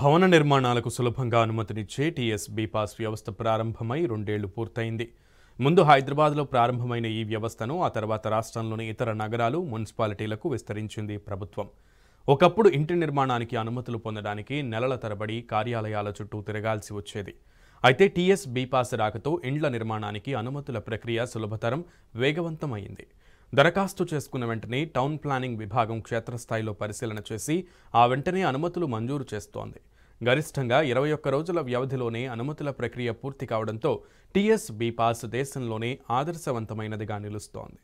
భవన నిర్మాణాలకు సులభంగా అనుమతినిచ్చే టీఎస్బీ పాస్ వ్యవస్థ ప్రారంభమై రెండేళ్లు పూర్తయింది ముందు హైదరాబాద్లో ప్రారంభమైన ఈ వ్యవస్థను ఆ తర్వాత రాష్ట్రంలోని ఇతర నగరాలు మున్సిపాలిటీలకు విస్తరించింది ప్రభుత్వం ఒకప్పుడు ఇంటి నిర్మాణానికి అనుమతులు పొందడానికి నెలల తరబడి కార్యాలయాల చుట్టూ తిరగాల్సి వచ్చేది అయితే టీఎస్ బీపాస్ రాకతో ఇండ్ల నిర్మాణానికి అనుమతుల ప్రక్రియ సులభతరం వేగవంతమైంది దరఖాస్తు చేసుకున్న వెంటనే టౌన్ ప్లానింగ్ విభాగం క్షేత్రస్థాయిలో పరిశీలన చేసి ఆ వెంటనే అనుమతులు మంజూరు చేస్తోంది గరిష్టంగా ఇరవై ఒక్క రోజుల వ్యవధిలోనే అనుమతుల ప్రక్రియ పూర్తి కావడంతో టీఎస్బీ పాస్ దేశంలోనే ఆదర్శవంతమైనదిగా నిలుస్తోంది